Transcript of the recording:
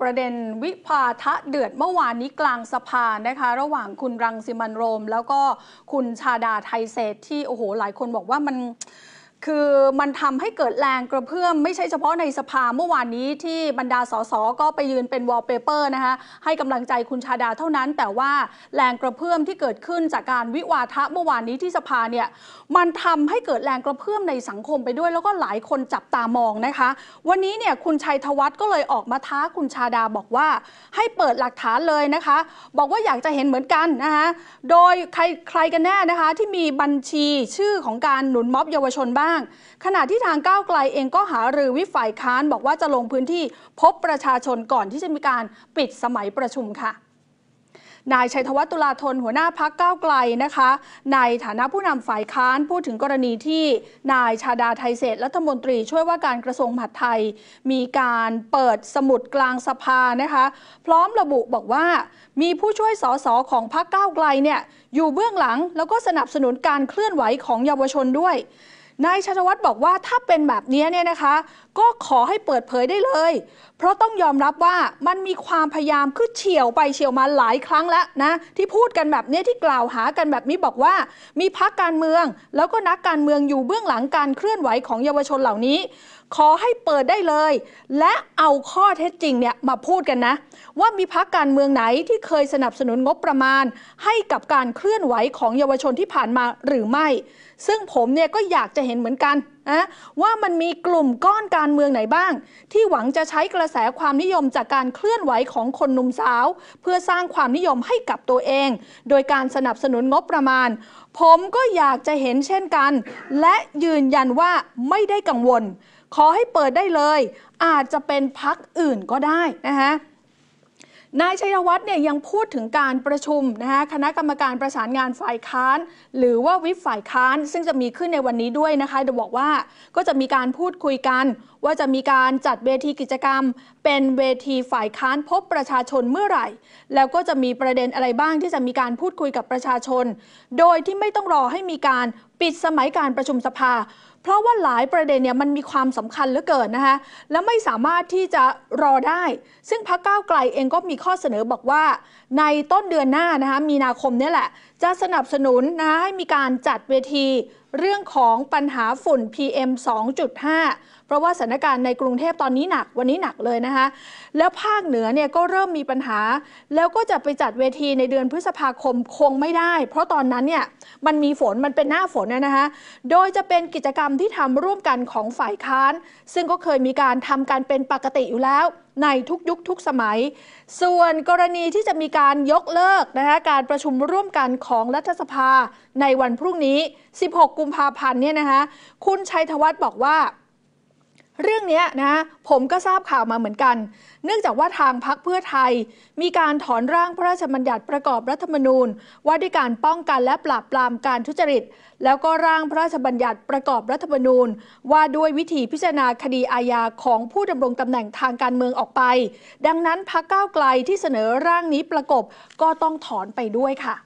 ประเด็นวิพาทะเดือดเมื่อวานนี้กลางสภานะคะ ระหว่างคุณรังสิมันโรมแล้วก็คุณชาดาไทยเศษที่โอ้โหหลายคนบอกว่ามันคือมันทำให้เกิดแรงกระเพื่อม ไม่ใช่เฉพาะในสภาเมื่อวานนี้ที่บรรดาสสก็ไปยืนเป็นวอลเปเปอร์นะคะให้กำลังใจคุณชาดาเท่านั้น แต่ว่าแรงกระเพื่อมที่เกิดขึ้นจากการวิวาทะเมื่อวานนี้ที่สภาเนี่ยมันทำให้เกิดแรงกระเพื่อมในสังคมไปด้วย แล้วก็หลายคนจับตามองนะคะ วันนี้เนี่ยคุณชัยธวัฒน์ก็เลยออกมาท้าคุณชาดาบอกว่าให้เปิดหลักฐานเลยนะคะ บอกว่าอยากจะเห็นเหมือนกันนะคะโดยใครใครกันแน่นะคะที่มีบัญชีชื่อของการหนุนม็อบเยาวชนบ้างางขณะที่ทางก้าวไกลเองก็หารือวิฝ่ายค้านบอกว่าจะลงพื้นที่พบประชาชนก่อนที่จะมีการปิดสมัยประชุมค่ะ นายชัยธวัฒน์ตุลาธนหัวหน้าพักก้าวไกลนะคะ ในฐานะผู้นำฝ่ายค้านพูดถึงกรณีที่นายชาดาไทยเศษรัฐมนตรีช่วยว่าการกระทรวงมหาดไทย มีการเปิดสมุดกลางสภานะคะ พร้อมระบุบอกว่า มีผู้ช่วยสสของพักก้าวไกลเนี่ยอยู่เบื้องหลังแล้วก็สนับสนุนการเคลื่อนไหวของเยาวชนด้วยนายชัชวัตรบอกว่าถ้าเป็นแบบนี้เนี่ยนะคะ ก็ขอให้เปิดเผยได้เลยเพราะต้องยอมรับว่ามันมีความพยายามคือเฉียวไปเฉียวมาหลายครั้งแล้วนะที่พูดกันแบบนี้ที่กล่าวหากันแบบนี้บอกว่ามีพักการเมืองแล้วก็นักการเมืองอยู่เบื้องหลังการเคลื่อนไหวของเยาวชนเหล่านี้ขอให้เปิดได้เลย และเอาข้อเท็จจริงเนี่ยมาพูดกันนะ ว่ามีพักการเมืองไหนที่เคยสนับสนุนงบประมาณ ให้กับการเคลื่อนไหวของเยาวชนที่ผ่านมาหรือไม่ ซึ่งผมเนี่ยก็อยากจะเห็นเหมือนกันนะว่ามันมีกลุ่มก้อนการเมืองไหนบ้าง ที่หวังจะใช้กระแสความนิยมจากการเคลื่อนไหวของคนหนุ่มสาว เพื่อสร้างความนิยมให้กับตัวเอง โดยการสนับสนุนงบประมาณ ผมก็อยากจะเห็นเช่นกัน และยืนยันว่าไม่ได้กังวลขอให้เปิดได้เลย อาจจะเป็นพักอื่นก็ได้นะคะนายชัยวัฒน์เนี่ยยังพูดถึงการประชุมนะคะคณะกรรมการประสานงานฝ่ายค้าน หรือว่าวิปฝ่ายค้าน ซึ่งจะมีขึ้นในวันนี้ด้วยนะคะจะบอกว่าก็จะมีการพูดคุยกัน ว่าจะมีการจัดเวทีกิจกรรม เป็นเวทีฝ่ายค้านพบประชาชนเมื่อไหร่ แล้วก็จะมีประเด็นอะไรบ้างที่จะมีการพูดคุยกับประชาชน โดยที่ไม่ต้องรอให้มีการปิดสมัยการประชุมสภา เพราะว่าหลายประเด็นเนี่ยมันมีความสำคัญเหลือเกินนะคะและไม่สามารถที่จะรอได้ ซึ่งพรรคก้าวไกลเองก็มีข้อเสนอบอกว่า ในต้นเดือนหน้านะคะมีนาคมนี่แหละ จะสนับสนุนนะให้มีการจัดเวทีเรื่องของปัญหาฝุ่น PM 2.5 เพราะว่าสถานการณ์ในกรุงเทพตอนนี้หนักวันนี้หนักเลยนะคะ แล้วภาคเหนือเนี่ยก็เริ่มมีปัญหา แล้วก็จะไปจัดเวทีในเดือนพฤษภาคมคงไม่ได้ เพราะตอนนั้นเนี่ยมันมีฝนมันเป็นหน้าฝนนะคะ โดยจะเป็นกิจกรรมที่ทำร่วมกันของฝ่ายค้าน ซึ่งก็เคยมีการทำกันเป็นปกติอยู่แล้วในทุกยุคทุกสมัย ส่วนกรณีที่จะมีการยกเลิกนะคะการประชุมร่วมกันของรัฐสภาในวันพรุ่งนี้ 16 กุมภาพันธ์เนี่ยนะคะคุณชัยธวัฒน์บอกว่าเรื่องนี้นะผมก็ทราบข่าวมาเหมือนกัน เนื่องจากว่าทางพักเพื่อไทย มีการถอนร่างพระราชบัญญัติประกอบรัฐธรรมนูญ ว่าด้วยการป้องกันและปราบปรามการทุจริตแล้วก็ร่างพระราชบัญญัติประกอบรัฐธรรมนูญ ว่าด้วยวิธีพิจารณาคดีอาญาของผู้ดำรงตำแหน่งทางการเมืองออกไป ดังนั้นพักก้าวไกลที่เสนอร่างนี้ประกบก็ต้องถอนไปด้วยค่ะ